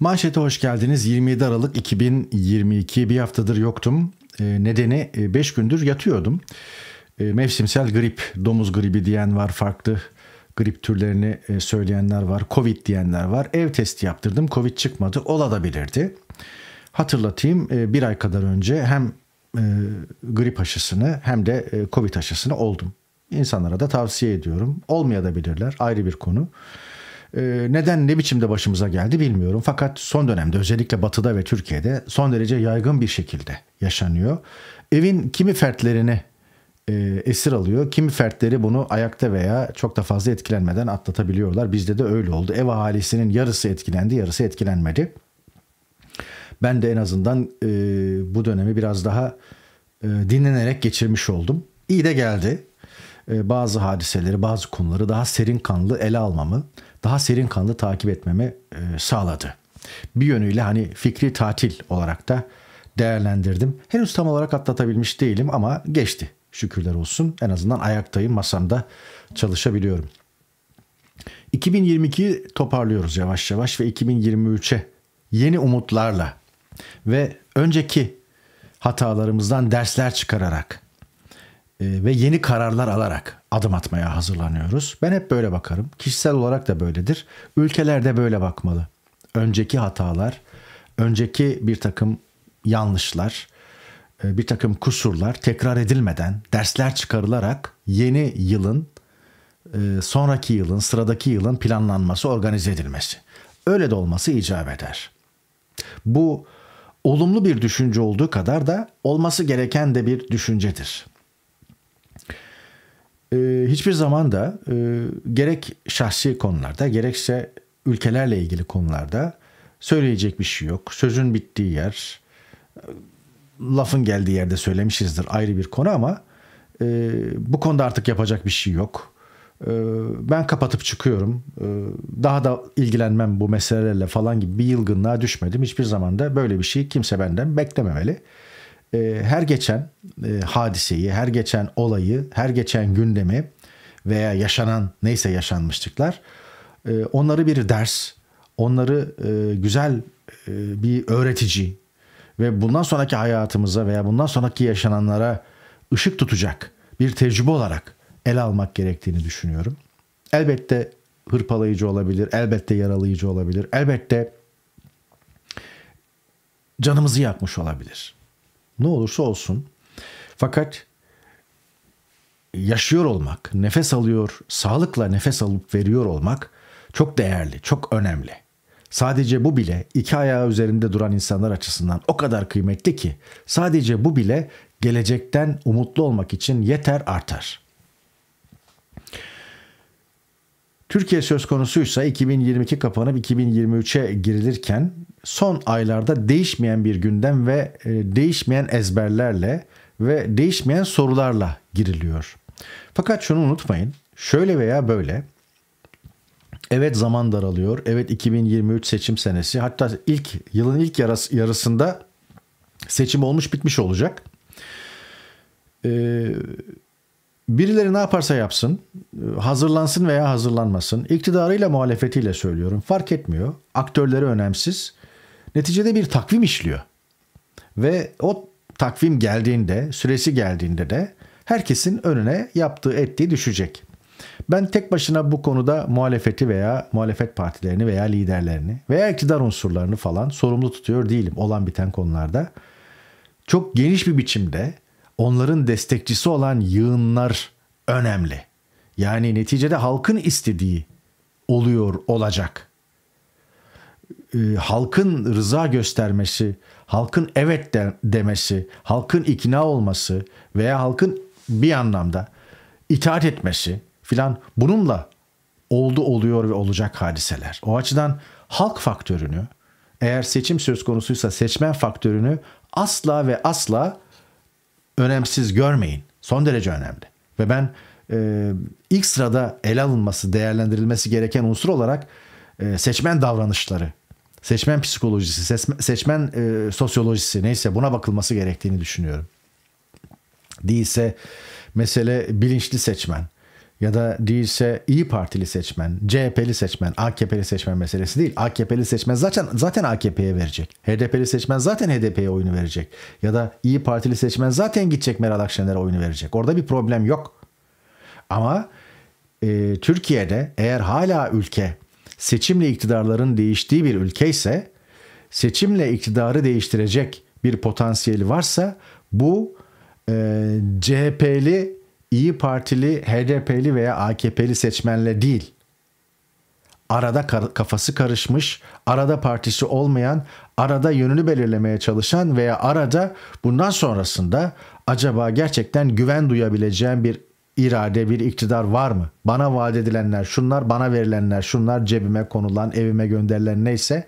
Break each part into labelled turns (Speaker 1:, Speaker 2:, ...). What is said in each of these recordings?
Speaker 1: Manşete hoş geldiniz. 27 Aralık 2022 bir haftadır yoktum. Ee, nedeni 5 e, gündür yatıyordum. Ee, mevsimsel grip, domuz gribi diyen var, farklı grip türlerini e, söyleyenler var, covid diyenler var. Ev testi yaptırdım, covid çıkmadı, ola da bilirdi. Hatırlatayım e, bir ay kadar önce hem grip aşısını hem de covid aşısını oldum. İnsanlara da tavsiye ediyorum. Olmaya da bilirler ayrı bir konu. Ee, neden ne biçimde başımıza geldi bilmiyorum. Fakat son dönemde özellikle Batı'da ve Türkiye'de son derece yaygın bir şekilde yaşanıyor. Evin kimi fertlerini e, esir alıyor. Kimi fertleri bunu ayakta veya çok da fazla etkilenmeden atlatabiliyorlar. Bizde de öyle oldu. Ev ahalisinin yarısı etkilendi, yarısı etkilenmedi. Ben de en azından e, bu dönemi biraz daha e, dinlenerek geçirmiş oldum. İyi de geldi. E, bazı hadiseleri, bazı konuları daha serin kanlı ele almamı, daha serin kanlı takip etmemi e, sağladı. Bir yönüyle hani fikri tatil olarak da değerlendirdim. Henüz tam olarak atlatabilmiş değilim ama geçti. Şükürler olsun. En azından ayaktayım, masamda çalışabiliyorum. 2022'yi toparlıyoruz yavaş yavaş ve 2023'e yeni umutlarla ve önceki hatalarımızdan dersler çıkararak ee, ve yeni kararlar alarak adım atmaya hazırlanıyoruz. Ben hep böyle bakarım. Kişisel olarak da böyledir. Ülkeler de böyle bakmalı. Önceki hatalar, önceki bir takım yanlışlar, e, bir takım kusurlar tekrar edilmeden dersler çıkarılarak yeni yılın, e, sonraki yılın, sıradaki yılın planlanması, organize edilmesi. Öyle de olması icap eder. Bu olumlu bir düşünce olduğu kadar da olması gereken de bir düşüncedir e, hiçbir zaman da e, gerek şahsi konularda gerekse ülkelerle ilgili konularda söyleyecek bir şey yok. Sözün bittiği yer, lafın geldiği yerde söylemişizdir ayrı bir konu ama e, bu konuda artık yapacak bir şey yok. E, ben kapatıp çıkıyorum. E, daha da ilgilenmem bu meselelerle falan gibi bir yılgınlığa düşmedim. Hiçbir zaman da böyle bir şey kimse benden beklememeli e, her geçen e, hadiseyi, her geçen olayı, her geçen gündemi veya yaşanan neyse yaşanmışlıklar e, onları bir ders, onları e, güzel e, bir öğretici ve bundan sonraki hayatımıza veya bundan sonraki yaşananlara ışık tutacak bir tecrübe olarak ele almak gerektiğini düşünüyorum. Elbette hırpalayıcı olabilir, elbette yaralayıcı olabilir, elbette canımızı yakmış olabilir. Ne olursa olsun. Fakat yaşıyor olmak, nefes alıyor, sağlıkla nefes alıp veriyor olmak çok değerli, çok önemli. Sadece bu bile iki ayağı üzerinde duran insanlar açısından o kadar kıymetli ki sadece bu bile gelecekten umutlu olmak için yeter artar. Türkiye söz konusuysa 2022 kapanıp 2023'e girilirken son aylarda değişmeyen bir gündem ve e, değişmeyen ezberlerle ve değişmeyen sorularla giriliyor. Fakat şunu unutmayın. Şöyle veya böyle Evet zaman daralıyor. Evet 2023 seçim senesi. Hatta ilk yılın ilk yarısında seçim olmuş bitmiş olacak. Ee, birileri ne yaparsa yapsın, e, hazırlansın veya hazırlanmasın, iktidarıyla muhalefetiyle söylüyorum fark etmiyor. Aktörleri önemsiz. Neticede bir takvim işliyor. Ve o takvim geldiğinde, süresi geldiğinde de herkesin önüne yaptığı ettiği düşecek. Ben tek başına bu konuda muhalefeti veya muhalefet partilerini veya liderlerini veya iktidar unsurlarını falan sorumlu tutuyor değilim olan biten konularda. Çok geniş bir biçimde onların destekçisi olan yığınlar önemli. Yani neticede halkın istediği oluyor olacak. E, halkın rıza göstermesi, halkın evet de, demesi, halkın ikna olması veya halkın bir anlamda itaat etmesi filan bununla oldu oluyor ve olacak hadiseler. O açıdan halk faktörünü eğer seçim söz konusuysa seçmen faktörünü asla ve asla önemsiz görmeyin. Son derece önemli. Ve ben e, ilk sırada ele alınması, değerlendirilmesi gereken unsur olarak e, seçmen davranışları seçmen psikolojisi, seçmen e, sosyolojisi neyse buna bakılması gerektiğini düşünüyorum. Değilse mesele bilinçli seçmen ya da değilse İyi Partili seçmen, CHP'li seçmen, AKP'li seçmen meselesi değil. AKP'li seçmen zaten zaten AKP'ye verecek. HDP'li seçmen zaten HDP'ye oyunu verecek. Ya da İyi Partili seçmen zaten gidecek Meral Akşener'e oyunu verecek. Orada bir problem yok. Ama e, Türkiye'de eğer hala ülke seçimle iktidarların değiştiği bir ülke ise seçimle iktidarı değiştirecek bir potansiyeli varsa bu e, CHP'li, İyi Partili, HDP'li veya AKP'li seçmenle değil. Arada kafası karışmış, arada partisi olmayan, arada yönünü belirlemeye çalışan veya arada bundan sonrasında acaba gerçekten güven duyabileceğim bir irade, bir iktidar var mı? Bana vaat edilenler şunlar, bana verilenler şunlar, cebime konulan, evime gönderilen neyse.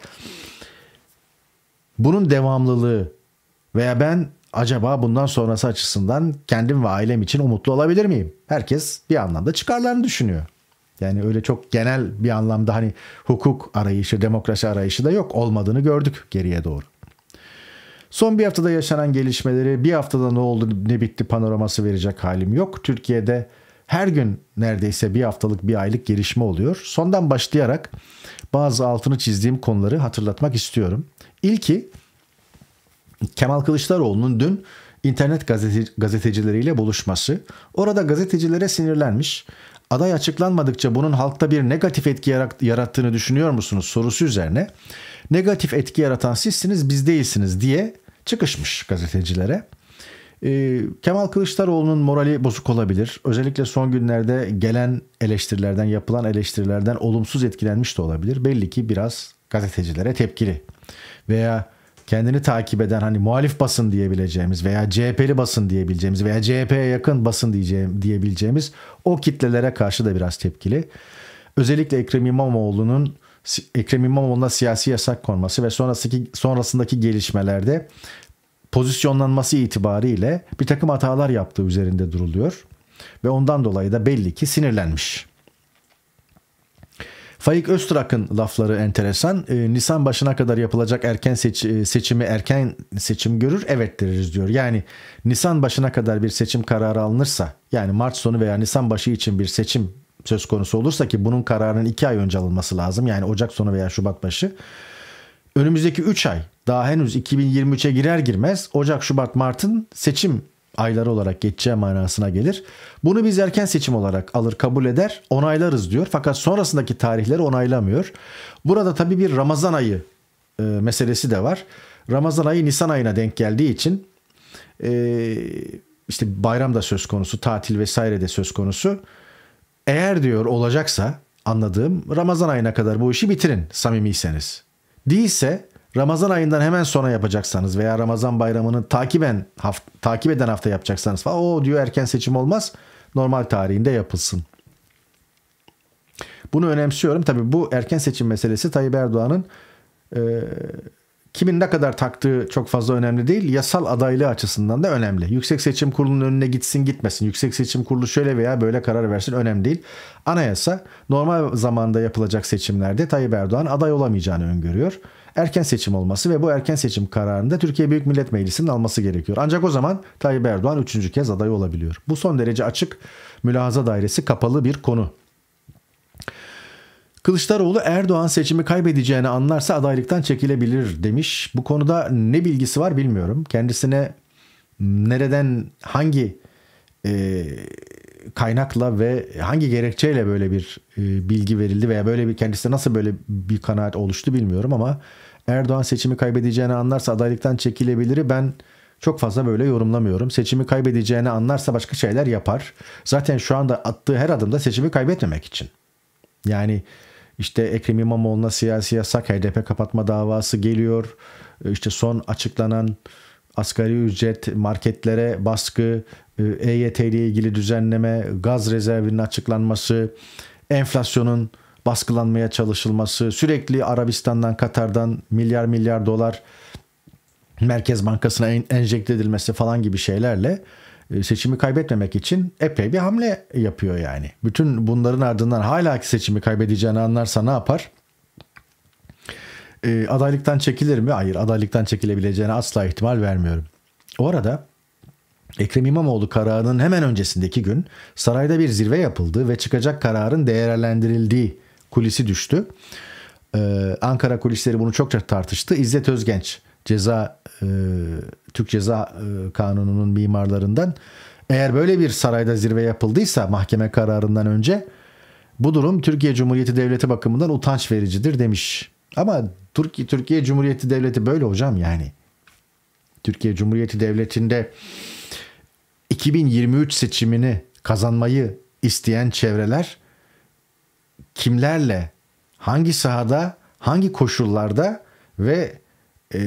Speaker 1: Bunun devamlılığı veya ben acaba bundan sonrası açısından kendim ve ailem için umutlu olabilir miyim? Herkes bir anlamda çıkarlarını düşünüyor. Yani öyle çok genel bir anlamda hani hukuk arayışı, demokrasi arayışı da yok olmadığını gördük geriye doğru. Son bir haftada yaşanan gelişmeleri, bir haftada ne oldu ne bitti panoraması verecek halim yok. Türkiye'de her gün neredeyse bir haftalık bir aylık gelişme oluyor. Sondan başlayarak bazı altını çizdiğim konuları hatırlatmak istiyorum. İlki Kemal Kılıçdaroğlu'nun dün internet gazetecileriyle buluşması. Orada gazetecilere sinirlenmiş. Aday açıklanmadıkça bunun halkta bir negatif etki yarattığını düşünüyor musunuz sorusu üzerine negatif etki yaratan sizsiniz biz değilsiniz diye çıkışmış gazetecilere. E, Kemal Kılıçdaroğlu'nun morali bozuk olabilir. Özellikle son günlerde gelen eleştirilerden, yapılan eleştirilerden olumsuz etkilenmiş de olabilir. Belli ki biraz gazetecilere tepkili. Veya kendini takip eden hani muhalif basın diyebileceğimiz veya CHP'li basın diyebileceğimiz veya CHP'ye yakın basın diyeceğim diyebileceğimiz o kitlelere karşı da biraz tepkili. Özellikle Ekrem İmamoğlu'nun Ekrem İmamoğlu'na siyasi yasak konması ve sonrasındaki sonrasındaki gelişmelerde pozisyonlanması itibariyle bir takım hatalar yaptığı üzerinde duruluyor ve ondan dolayı da belli ki sinirlenmiş. Faik Öztrak'ın lafları enteresan. E, Nisan başına kadar yapılacak erken seç, e, seçimi erken seçim görür evet deriz diyor. Yani Nisan başına kadar bir seçim kararı alınırsa yani Mart sonu veya Nisan başı için bir seçim söz konusu olursa ki bunun kararının 2 ay önce alınması lazım. Yani Ocak sonu veya Şubat başı. Önümüzdeki 3 ay daha henüz 2023'e girer girmez Ocak, Şubat, Mart'ın seçim ayları olarak geçeceği manasına gelir. Bunu biz erken seçim olarak alır kabul eder onaylarız diyor. Fakat sonrasındaki tarihleri onaylamıyor. Burada tabi bir Ramazan ayı e, meselesi de var. Ramazan ayı Nisan ayına denk geldiği için e, işte bayram da söz konusu tatil vesaire de söz konusu. Eğer diyor olacaksa anladığım Ramazan ayına kadar bu işi bitirin samimiyseniz. Değilse Ramazan ayından hemen sonra yapacaksanız veya Ramazan bayramını takiben haft takip eden hafta yapacaksanız o diyor erken seçim olmaz normal tarihinde yapılsın. Bunu önemsiyorum. tabii bu erken seçim meselesi Tayyip Erdoğan'ın e, kimin ne kadar taktığı çok fazla önemli değil. Yasal adaylığı açısından da önemli. Yüksek Seçim Kurulu'nun önüne gitsin gitmesin. Yüksek Seçim Kurulu şöyle veya böyle karar versin önemli değil. Anayasa normal zamanda yapılacak seçimlerde Tayyip Erdoğan aday olamayacağını öngörüyor. Erken seçim olması ve bu erken seçim kararında Türkiye Büyük Millet Meclisi'nin alması gerekiyor. Ancak o zaman Tayyip Erdoğan üçüncü kez aday olabiliyor. Bu son derece açık mülahaza dairesi kapalı bir konu. Kılıçdaroğlu Erdoğan seçimi kaybedeceğini anlarsa adaylıktan çekilebilir demiş. Bu konuda ne bilgisi var bilmiyorum. Kendisine nereden hangi e, kaynakla ve hangi gerekçeyle böyle bir e, bilgi verildi veya böyle bir kendisine nasıl böyle bir kanaat oluştu bilmiyorum ama Erdoğan seçimi kaybedeceğini anlarsa adaylıktan çekilebilir. Ben çok fazla böyle yorumlamıyorum. Seçimi kaybedeceğini anlarsa başka şeyler yapar. Zaten şu anda attığı her adımda seçimi kaybetmemek için. Yani işte Ekrem İmamoğlu'na siyasi yasak HDP kapatma davası geliyor. E, işte son açıklanan asgari ücret, marketlere baskı, EYT e ile ilgili düzenleme, gaz rezervinin açıklanması, enflasyonun baskılanmaya çalışılması, sürekli Arabistan'dan, Katar'dan milyar milyar dolar Merkez Bankası'na enjekte edilmesi falan gibi şeylerle e, seçimi kaybetmemek için epey bir hamle yapıyor yani. Bütün bunların ardından hala ki seçimi kaybedeceğini anlarsa ne yapar? E, adaylıktan çekilir mi? Hayır adaylıktan çekilebileceğine asla ihtimal vermiyorum. O arada Ekrem İmamoğlu kararının hemen öncesindeki gün sarayda bir zirve yapıldı ve çıkacak kararın değerlendirildiği kulisi düştü. Ee, Ankara kulisleri bunu çokça tartıştı. İzzet Özgenç ceza e, Türk Ceza e, Kanunu'nun mimarlarından eğer böyle bir sarayda zirve yapıldıysa mahkeme kararından önce bu durum Türkiye Cumhuriyeti Devleti bakımından utanç vericidir demiş. Ama Türkiye, Türkiye Cumhuriyeti Devleti böyle hocam yani. Türkiye Cumhuriyeti Devleti'nde 2023 seçimini kazanmayı isteyen çevreler kimlerle, hangi sahada, hangi koşullarda ve e,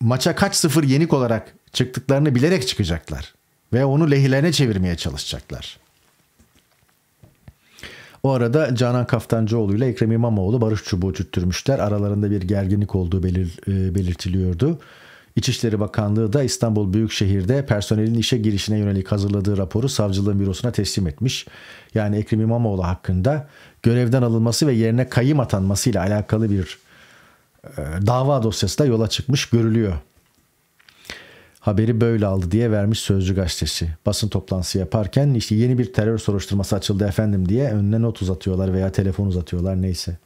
Speaker 1: maça kaç sıfır yenik olarak çıktıklarını bilerek çıkacaklar. Ve onu lehilerine çevirmeye çalışacaklar. O arada Canan Kaftancıoğlu ile Ekrem İmamoğlu barış çubuğu tüttürmüşler. Aralarında bir gerginlik olduğu belir, e, belirtiliyordu. İçişleri Bakanlığı da İstanbul Büyükşehir'de personelin işe girişine yönelik hazırladığı raporu savcılığın bürosuna teslim etmiş. Yani Ekrem İmamoğlu hakkında görevden alınması ve yerine kayyım atanmasıyla alakalı bir ee, dava dosyası da yola çıkmış görülüyor. Haberi böyle aldı diye vermiş Sözcü gazetesi. Basın toplantısı yaparken işte yeni bir terör soruşturması açıldı efendim diye önüne not uzatıyorlar veya telefon uzatıyorlar neyse.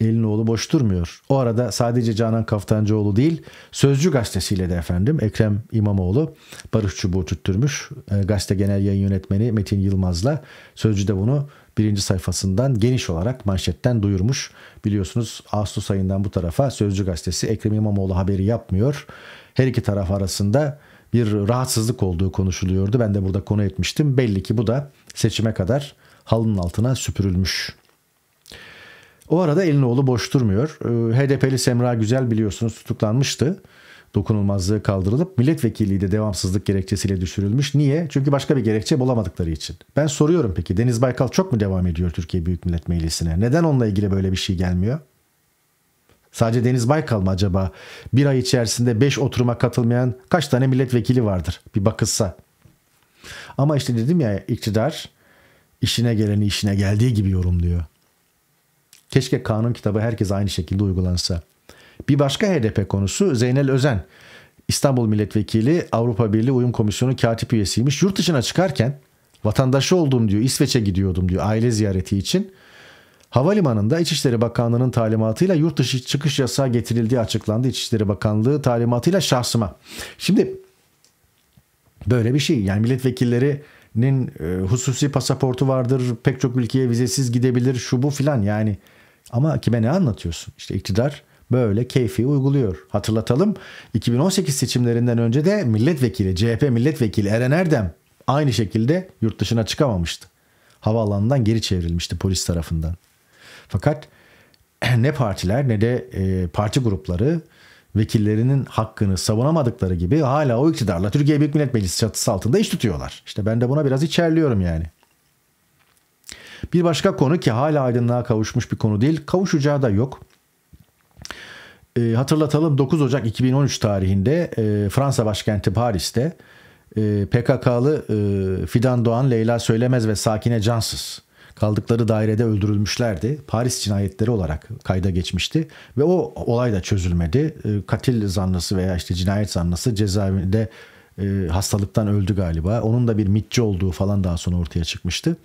Speaker 1: Elinoğlu boş durmuyor. O arada sadece Canan Kaftancıoğlu değil, Sözcü gazetesi ile de efendim Ekrem İmamoğlu Barış Çubuğu tüttürmüş. Ee, gazete genel yayın yönetmeni Metin Yılmaz'la Sözcü de bunu birinci sayfasından geniş olarak manşetten duyurmuş. Biliyorsunuz Ağustos ayından bu tarafa Sözcü Gazetesi Ekrem İmamoğlu haberi yapmıyor. Her iki taraf arasında bir rahatsızlık olduğu konuşuluyordu. Ben de burada konu etmiştim. Belli ki bu da seçime kadar halının altına süpürülmüş. O arada Elinoğlu boş durmuyor. Ee, HDP'li Semra Güzel biliyorsunuz tutuklanmıştı dokunulmazlığı kaldırılıp milletvekilliği de devamsızlık gerekçesiyle düşürülmüş. Niye? Çünkü başka bir gerekçe bulamadıkları için. Ben soruyorum peki Deniz Baykal çok mu devam ediyor Türkiye Büyük Millet Meclisi'ne? Neden onunla ilgili böyle bir şey gelmiyor? Sadece Deniz Baykal mı acaba? Bir ay içerisinde 5 oturuma katılmayan kaç tane milletvekili vardır? Bir bakılsa. Ama işte dedim ya iktidar işine geleni işine geldiği gibi yorumluyor. Keşke kanun kitabı herkes aynı şekilde uygulansa. Bir başka HDP konusu Zeynel Özen. İstanbul Milletvekili Avrupa Birliği Uyum Komisyonu katip üyesiymiş. Yurt dışına çıkarken vatandaşı oldum diyor İsveç'e gidiyordum diyor aile ziyareti için. Havalimanında İçişleri Bakanlığı'nın talimatıyla yurt dışı çıkış yasağı getirildiği açıklandı. İçişleri Bakanlığı talimatıyla şahsıma. Şimdi böyle bir şey yani milletvekillerinin e, hususi pasaportu vardır. Pek çok ülkeye vizesiz gidebilir şu bu filan yani. Ama kime ne anlatıyorsun? İşte iktidar böyle keyfi uyguluyor. Hatırlatalım 2018 seçimlerinden önce de milletvekili CHP milletvekili Eren Erdem aynı şekilde yurt dışına çıkamamıştı. Havaalanından geri çevrilmişti polis tarafından. Fakat ne partiler ne de e, parti grupları vekillerinin hakkını savunamadıkları gibi hala o iktidarla Türkiye Büyük Millet Meclisi çatısı altında iş tutuyorlar. İşte ben de buna biraz içerliyorum yani. Bir başka konu ki hala aydınlığa kavuşmuş bir konu değil, kavuşacağı da yok. E, hatırlatalım 9 Ocak 2013 tarihinde e, Fransa başkenti Paris'te e, PKK'lı e, Fidan Doğan, Leyla Söylemez ve Sakine Cansız kaldıkları dairede öldürülmüşlerdi. Paris cinayetleri olarak kayda geçmişti ve o olay da çözülmedi. E, katil zanlısı veya işte cinayet zanlısı cezaevinde e, hastalıktan öldü galiba. Onun da bir mitçi olduğu falan daha sonra ortaya çıkmıştı.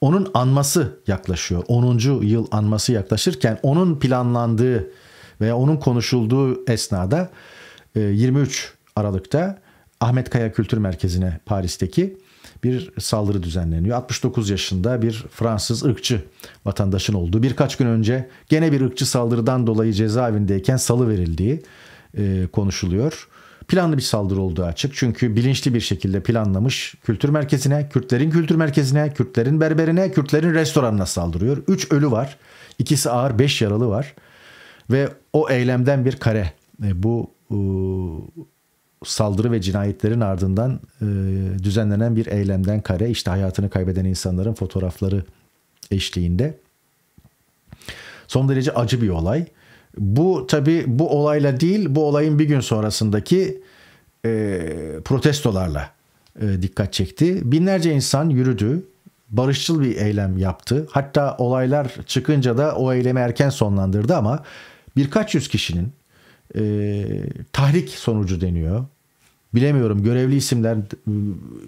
Speaker 1: Onun anması yaklaşıyor. 10. yıl anması yaklaşırken onun planlandığı veya onun konuşulduğu esnada 23 e, Aralık'ta Ahmet Kaya Kültür Merkezi'ne Paris'teki bir saldırı düzenleniyor. 69 yaşında bir Fransız ırkçı vatandaşın olduğu, birkaç gün önce gene bir ırkçı saldırıdan dolayı cezaevindeyken salı verildiği e, konuşuluyor. Planlı bir saldırı olduğu açık. Çünkü bilinçli bir şekilde planlamış kültür merkezine, Kürtlerin kültür merkezine, Kürtlerin berberine, Kürtlerin restoranına saldırıyor. 3 ölü var. ikisi ağır, 5 yaralı var. Ve o eylemden bir kare. E, bu e, saldırı ve cinayetlerin ardından e, düzenlenen bir eylemden kare. işte hayatını kaybeden insanların fotoğrafları eşliğinde. Son derece acı bir olay. Bu tabi bu olayla değil bu olayın bir gün sonrasındaki protestolarla dikkat çekti. Binlerce insan yürüdü. Barışçıl bir eylem yaptı. Hatta olaylar çıkınca da o eylemi erken sonlandırdı ama birkaç yüz kişinin e, tahrik sonucu deniyor. Bilemiyorum görevli isimler e,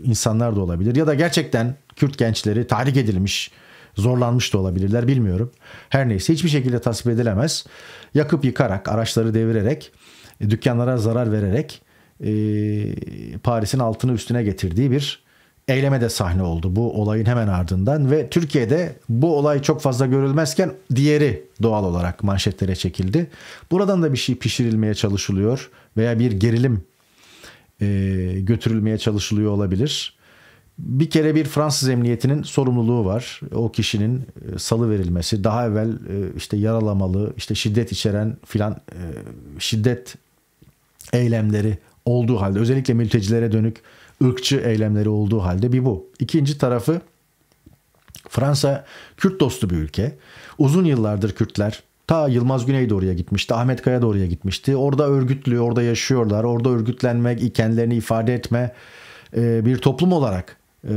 Speaker 1: insanlar da olabilir ya da gerçekten Kürt gençleri tahrik edilmiş zorlanmış da olabilirler bilmiyorum. Her neyse hiçbir şekilde tasvip edilemez. Yakıp yıkarak araçları devirerek e, dükkanlara zarar vererek e, Paris'in altını üstüne getirdiği bir eyleme de sahne oldu bu olayın hemen ardından ve Türkiye'de bu olay çok fazla görülmezken diğeri doğal olarak manşetlere çekildi. Buradan da bir şey pişirilmeye çalışılıyor veya bir gerilim e, götürülmeye çalışılıyor olabilir. Bir kere bir Fransız emniyetinin sorumluluğu var. O kişinin e, salı verilmesi, daha evvel e, işte yaralamalı, işte şiddet içeren filan e, şiddet eylemleri olduğu halde özellikle mültecilere dönük ırkçı eylemleri olduğu halde bir bu. İkinci tarafı Fransa Kürt dostu bir ülke. Uzun yıllardır Kürtler ta Yılmaz Güney doğruya gitmişti. Ahmet Kaya doğruya gitmişti. Orada örgütlü, orada yaşıyorlar. Orada örgütlenmek, kendilerini ifade etme e, bir toplum olarak e,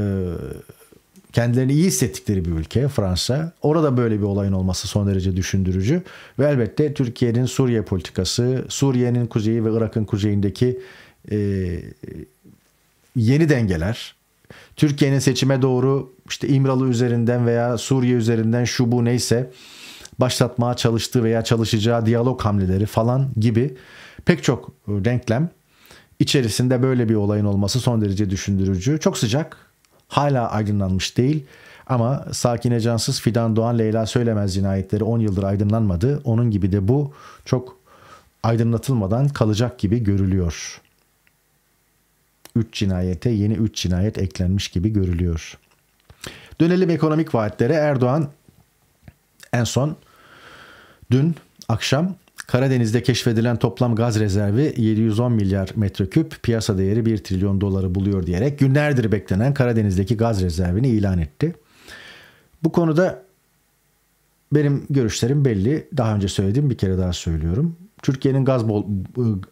Speaker 1: kendilerini iyi hissettikleri bir ülke Fransa. Orada böyle bir olayın olması son derece düşündürücü. Ve elbette Türkiye'nin Suriye politikası, Suriye'nin kuzeyi ve Irak'ın kuzeyindeki e, yeni dengeler, Türkiye'nin seçime doğru işte İmralı üzerinden veya Suriye üzerinden şu bu neyse başlatmaya çalıştığı veya çalışacağı diyalog hamleleri falan gibi pek çok renklem e, içerisinde böyle bir olayın olması son derece düşündürücü. Çok sıcak, hala aydınlanmış değil. Ama Sakine Cansız, Fidan Doğan, Leyla Söylemez cinayetleri 10 yıldır aydınlanmadı. Onun gibi de bu çok aydınlatılmadan kalacak gibi görülüyor. 3 cinayete yeni 3 cinayet eklenmiş gibi görülüyor. Dönelim ekonomik vaatlere. Erdoğan en son dün akşam Karadeniz'de keşfedilen toplam gaz rezervi 710 milyar metreküp piyasa değeri 1 trilyon doları buluyor diyerek günlerdir beklenen Karadeniz'deki gaz rezervini ilan etti. Bu konuda benim görüşlerim belli. Daha önce söyledim bir kere daha söylüyorum. Türkiye'nin gaz bol,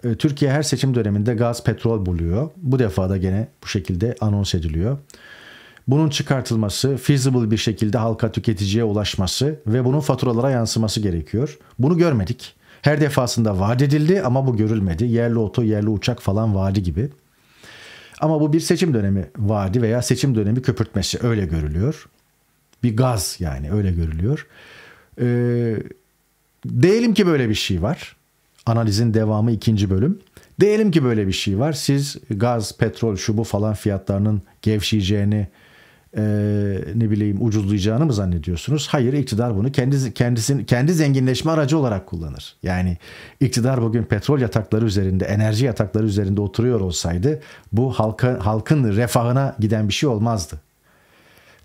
Speaker 1: e, e, Türkiye her seçim döneminde gaz petrol buluyor. Bu defa da gene bu şekilde anons ediliyor. Bunun çıkartılması, feasible bir şekilde halka tüketiciye ulaşması ve bunun faturalara yansıması gerekiyor. Bunu görmedik. Her defasında vaat edildi ama bu görülmedi. Yerli oto, yerli uçak falan vaadi gibi. Ama bu bir seçim dönemi vaadi veya seçim dönemi köpürtmesi öyle görülüyor. Bir gaz yani öyle görülüyor. Ee, diyelim ki böyle bir şey var. Analizin devamı ikinci bölüm. Diyelim ki böyle bir şey var. Siz gaz, petrol, şu bu falan fiyatlarının gevşeyeceğini, e, ne bileyim ucuzlayacağını mı zannediyorsunuz? Hayır, iktidar bunu kendi kendisini kendi zenginleşme aracı olarak kullanır. Yani iktidar bugün petrol yatakları üzerinde, enerji yatakları üzerinde oturuyor olsaydı bu halka halkın refahına giden bir şey olmazdı.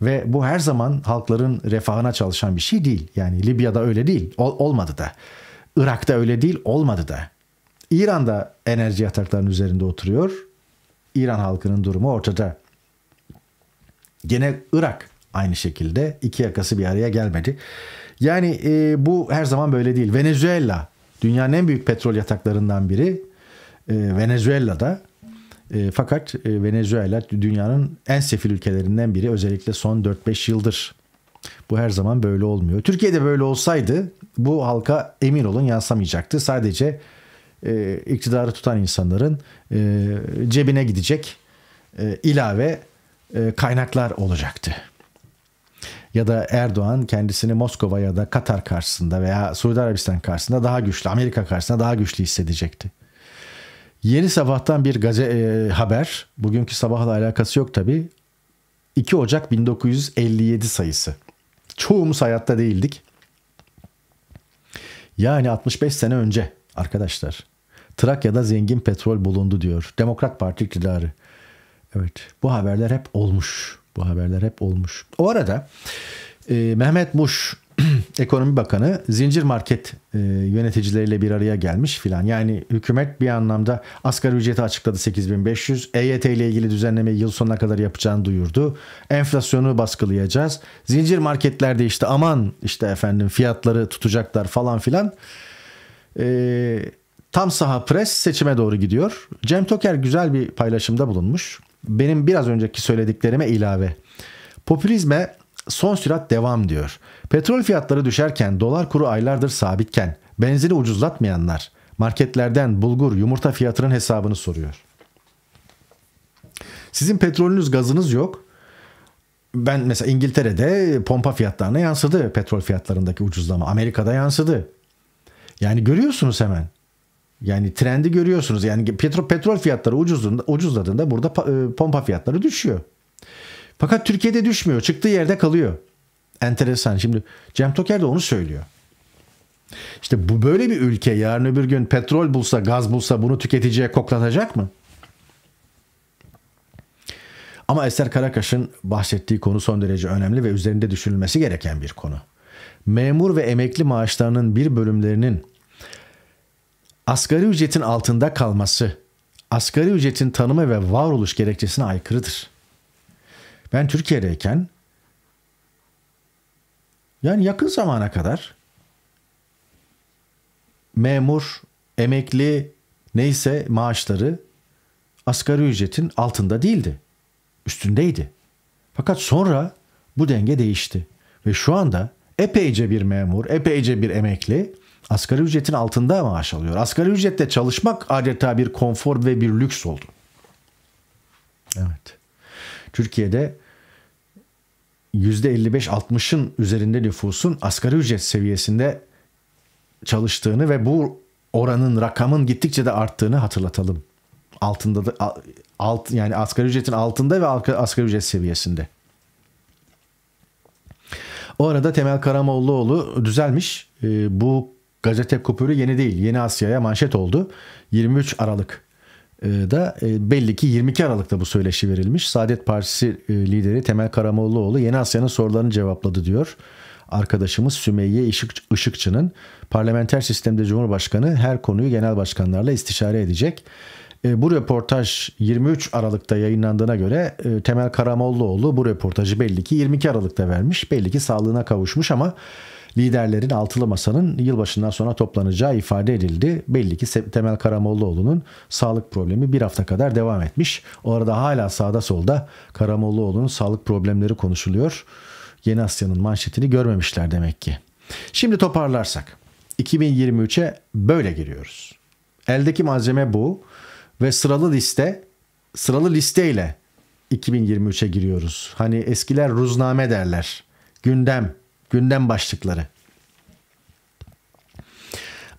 Speaker 1: Ve bu her zaman halkların refahına çalışan bir şey değil. Yani Libya'da öyle değil. Ol, olmadı da. Irak'ta öyle değil olmadı da. İran da enerji yataklarının üzerinde oturuyor. İran halkının durumu ortada. Gene Irak aynı şekilde iki yakası bir araya gelmedi. Yani e, bu her zaman böyle değil. Venezuela dünyanın en büyük petrol yataklarından biri. E, Venezuela'da e, fakat e, Venezuela dünyanın en sefil ülkelerinden biri özellikle son 4-5 yıldır. Bu her zaman böyle olmuyor. Türkiye'de böyle olsaydı bu halka emin olun yansamayacaktı. Sadece e, iktidarı tutan insanların e, cebine gidecek e, ilave e, kaynaklar olacaktı. Ya da Erdoğan kendisini Moskova ya da Katar karşısında veya Suudi Arabistan karşısında daha güçlü, Amerika karşısında daha güçlü hissedecekti. Yeni sabahtan bir gaze e, haber. Bugünkü sabahla alakası yok tabi. 2 Ocak 1957 sayısı çoğumuz hayatta değildik. Yani 65 sene önce arkadaşlar. Trakya'da zengin petrol bulundu diyor. Demokrat Parti iktidarı. Evet bu haberler hep olmuş. Bu haberler hep olmuş. O arada e, Mehmet Muş Ekonomi Bakanı zincir market e, yöneticileriyle bir araya gelmiş filan. Yani hükümet bir anlamda asgari ücreti açıkladı 8500. EYT ile ilgili düzenlemeyi yıl sonuna kadar yapacağını duyurdu. Enflasyonu baskılayacağız. Zincir marketlerde işte aman işte efendim fiyatları tutacaklar falan filan. E, tam saha pres seçime doğru gidiyor. Cem Toker güzel bir paylaşımda bulunmuş. Benim biraz önceki söylediklerime ilave. Popülizme son sürat devam diyor. Petrol fiyatları düşerken, dolar kuru aylardır sabitken, benzini ucuzlatmayanlar marketlerden bulgur, yumurta fiyatının hesabını soruyor. Sizin petrolünüz, gazınız yok. Ben mesela İngiltere'de pompa fiyatlarına yansıdı petrol fiyatlarındaki ucuzlama. Amerika'da yansıdı. Yani görüyorsunuz hemen. Yani trendi görüyorsunuz. Yani petrol, petrol fiyatları ucuzladığında, ucuzladığında burada e, pompa fiyatları düşüyor. Fakat Türkiye'de düşmüyor. Çıktığı yerde kalıyor. Enteresan. Şimdi Cem Toker de onu söylüyor. İşte bu böyle bir ülke yarın öbür gün petrol bulsa, gaz bulsa bunu tüketiciye koklatacak mı? Ama Eser Karakaş'ın bahsettiği konu son derece önemli ve üzerinde düşünülmesi gereken bir konu. Memur ve emekli maaşlarının bir bölümlerinin asgari ücretin altında kalması, asgari ücretin tanımı ve varoluş gerekçesine aykırıdır. Ben Türkiye'deyken yani yakın zamana kadar memur, emekli neyse maaşları asgari ücretin altında değildi. Üstündeydi. Fakat sonra bu denge değişti ve şu anda epeyce bir memur, epeyce bir emekli asgari ücretin altında maaş alıyor. Asgari ücrette çalışmak adeta bir konfor ve bir lüks oldu. Evet. Türkiye'de %55-60'ın üzerinde nüfusun asgari ücret seviyesinde çalıştığını ve bu oranın rakamın gittikçe de arttığını hatırlatalım. Altında da alt yani asgari ücretin altında ve asgari ücret seviyesinde. O arada Temel Karamollaoğlu düzelmiş. Ee, bu gazete kupürü yeni değil. Yeni Asya'ya manşet oldu. 23 Aralık ee, da e, belli ki 22 Aralık'ta bu söyleşi verilmiş. Saadet Partisi e, lideri Temel Karamollaoğlu Yeni Asya'nın sorularını cevapladı diyor. Arkadaşımız Sümeyye Işık, Işıkçı'nın parlamenter sistemde Cumhurbaşkanı her konuyu genel başkanlarla istişare edecek. E, bu röportaj 23 Aralık'ta yayınlandığına göre e, Temel Karamollaoğlu bu röportajı belli ki 22 Aralık'ta vermiş. Belli ki sağlığına kavuşmuş ama liderlerin altılı masanın yılbaşından sonra toplanacağı ifade edildi. Belli ki Temel Karamollaoğlu'nun sağlık problemi bir hafta kadar devam etmiş. O arada hala sağda solda Karamollaoğlu'nun sağlık problemleri konuşuluyor. Yeni Asya'nın manşetini görmemişler demek ki. Şimdi toparlarsak 2023'e böyle giriyoruz. Eldeki malzeme bu ve sıralı liste sıralı listeyle 2023'e giriyoruz. Hani eskiler ruzname derler. Gündem, gündem başlıkları.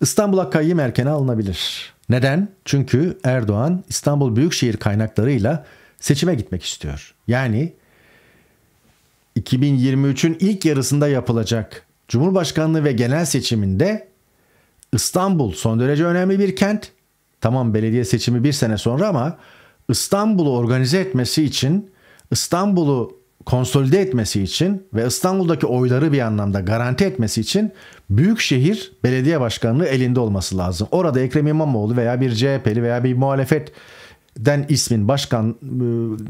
Speaker 1: İstanbul Akkayı erken alınabilir. Neden? Çünkü Erdoğan İstanbul Büyükşehir kaynaklarıyla seçime gitmek istiyor. Yani 2023'ün ilk yarısında yapılacak Cumhurbaşkanlığı ve genel seçiminde İstanbul son derece önemli bir kent Tamam belediye seçimi bir sene sonra ama İstanbul'u organize etmesi için, İstanbul'u konsolide etmesi için ve İstanbul'daki oyları bir anlamda garanti etmesi için büyükşehir belediye başkanlığı elinde olması lazım. Orada Ekrem İmamoğlu veya bir CHP'li veya bir muhalefet den ismin başkan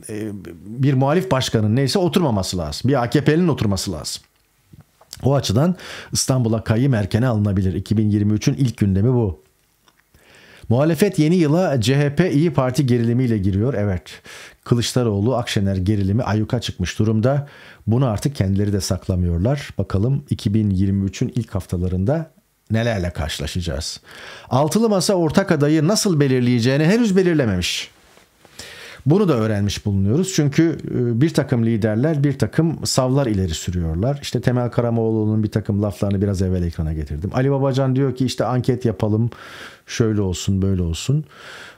Speaker 1: e, bir muhalif başkanın neyse oturmaması lazım. Bir AKP'nin oturması lazım. O açıdan İstanbul'a kayyım erkene alınabilir. 2023'ün ilk gündemi bu. Muhalefet yeni yıla CHP İyi Parti gerilimiyle giriyor. Evet. Kılıçdaroğlu Akşener gerilimi ayuka çıkmış durumda. Bunu artık kendileri de saklamıyorlar. Bakalım 2023'ün ilk haftalarında nelerle karşılaşacağız. Altılı Masa ortak adayı nasıl belirleyeceğini henüz belirlememiş. Bunu da öğrenmiş bulunuyoruz. Çünkü e, bir takım liderler bir takım savlar ileri sürüyorlar. İşte Temel Karamoğlu'nun bir takım laflarını biraz evvel ekrana getirdim. Ali Babacan diyor ki işte anket yapalım şöyle olsun böyle olsun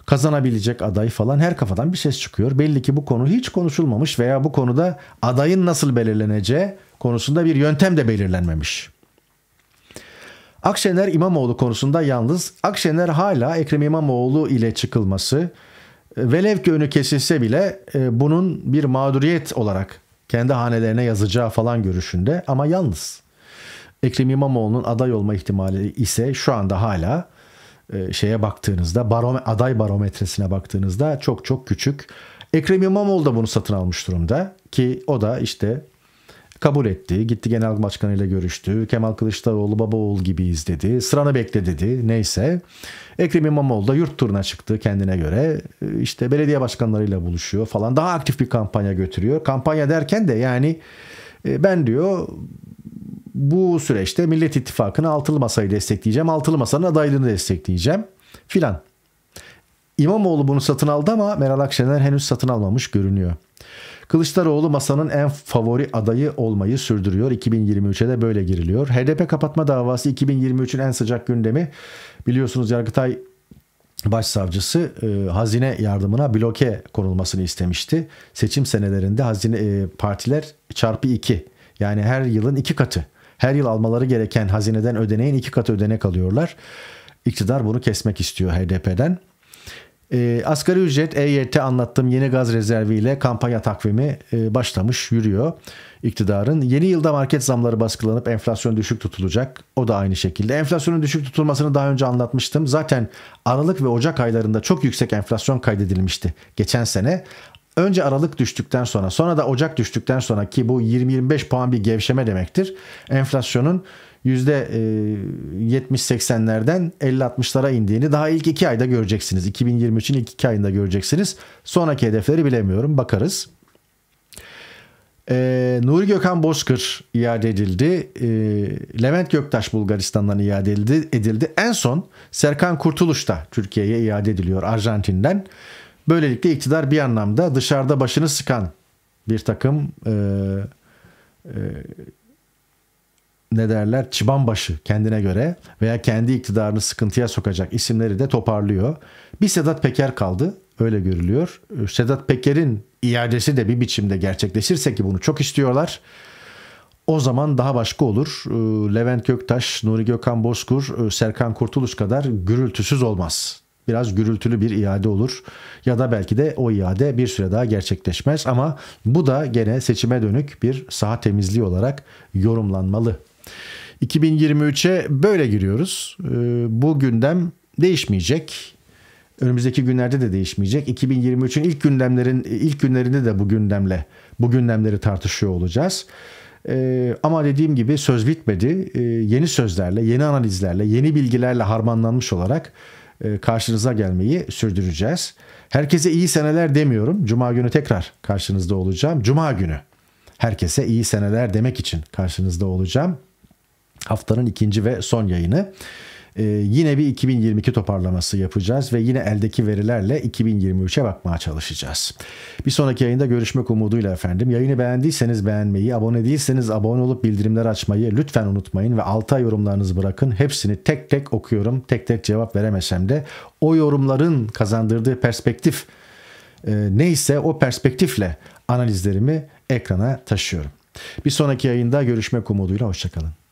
Speaker 1: kazanabilecek aday falan her kafadan bir ses çıkıyor. Belli ki bu konu hiç konuşulmamış veya bu konuda adayın nasıl belirleneceği konusunda bir yöntem de belirlenmemiş. Akşener İmamoğlu konusunda yalnız Akşener hala Ekrem İmamoğlu ile çıkılması Velev ki önü kesilse bile e, bunun bir mağduriyet olarak kendi hanelerine yazacağı falan görüşünde ama yalnız. Ekrem İmamoğlu'nun aday olma ihtimali ise şu anda hala e, şeye baktığınızda barome, aday barometresine baktığınızda çok çok küçük. Ekrem İmamoğlu da bunu satın almış durumda ki o da işte Kabul etti. Gitti genel başkanıyla görüştü. Kemal Kılıçdaroğlu Babaoğlu gibiyiz dedi. Sıranı bekle dedi. Neyse. Ekrem İmamoğlu da yurt turuna çıktı kendine göre. E, işte belediye başkanlarıyla buluşuyor falan. Daha aktif bir kampanya götürüyor. Kampanya derken de yani e, ben diyor bu süreçte Millet İttifakı'nı altılı masayı destekleyeceğim. Altılı masanın adaylığını destekleyeceğim filan. İmamoğlu bunu satın aldı ama Meral Akşener henüz satın almamış görünüyor. Kılıçdaroğlu masanın en favori adayı olmayı sürdürüyor. 2023'e de böyle giriliyor. HDP kapatma davası 2023'ün en sıcak gündemi. Biliyorsunuz Yargıtay Başsavcısı e, hazine yardımına bloke konulmasını istemişti. Seçim senelerinde hazine e, partiler çarpı 2 yani her yılın iki katı. Her yıl almaları gereken hazineden ödeneğin iki katı ödenek alıyorlar. İktidar bunu kesmek istiyor HDP'den. E, asgari ücret EYT anlattığım yeni gaz rezerviyle kampanya takvimi e, başlamış yürüyor iktidarın. Yeni yılda market zamları baskılanıp enflasyon düşük tutulacak. O da aynı şekilde. Enflasyonun düşük tutulmasını daha önce anlatmıştım. Zaten Aralık ve Ocak aylarında çok yüksek enflasyon kaydedilmişti geçen sene. Önce Aralık düştükten sonra sonra da Ocak düştükten sonra ki bu 20-25 puan bir gevşeme demektir. Enflasyonun %70-80'lerden e, 50-60'lara indiğini daha ilk 2 ayda göreceksiniz. 2023'ün ilk 2 ayında göreceksiniz. Sonraki hedefleri bilemiyorum bakarız. Ee, Nuri Gökhan Bozkır iade edildi. Ee, Levent Göktaş Bulgaristan'dan iade edildi, edildi. En son Serkan Kurtuluş da Türkiye'ye iade ediliyor Arjantin'den. Böylelikle iktidar bir anlamda dışarıda başını sıkan bir takım e, e, ne derler çıbanbaşı kendine göre veya kendi iktidarını sıkıntıya sokacak isimleri de toparlıyor. Bir Sedat Peker kaldı öyle görülüyor. Ee, Sedat Peker'in iadesi de bir biçimde gerçekleşirse ki bunu çok istiyorlar. O zaman daha başka olur. Ee, Levent Göktaş, Nuri Gökhan Bozkur, e, Serkan Kurtuluş kadar gürültüsüz olmaz. Biraz gürültülü bir iade olur ya da belki de o iade bir süre daha gerçekleşmez ama bu da gene seçime dönük bir saha temizliği olarak yorumlanmalı. 2023'e böyle giriyoruz. Ee, bu gündem değişmeyecek. Önümüzdeki günlerde de değişmeyecek. 2023'ün ilk gündemlerin ilk günlerinde de bu gündemle bu gündemleri tartışıyor olacağız. Ee, ama dediğim gibi söz bitmedi. Ee, yeni sözlerle, yeni analizlerle, yeni bilgilerle harmanlanmış olarak e, karşınıza gelmeyi sürdüreceğiz. Herkese iyi seneler demiyorum. Cuma günü tekrar karşınızda olacağım. Cuma günü herkese iyi seneler demek için karşınızda olacağım haftanın ikinci ve son yayını. Ee, yine bir 2022 toparlaması yapacağız ve yine eldeki verilerle 2023'e bakmaya çalışacağız. Bir sonraki yayında görüşmek umuduyla efendim. Yayını beğendiyseniz beğenmeyi, abone değilseniz abone olup bildirimler açmayı lütfen unutmayın ve alta yorumlarınızı bırakın. Hepsini tek tek okuyorum. Tek tek cevap veremesem de o yorumların kazandırdığı perspektif e, neyse o perspektifle analizlerimi ekrana taşıyorum. Bir sonraki yayında görüşmek umuduyla hoşçakalın.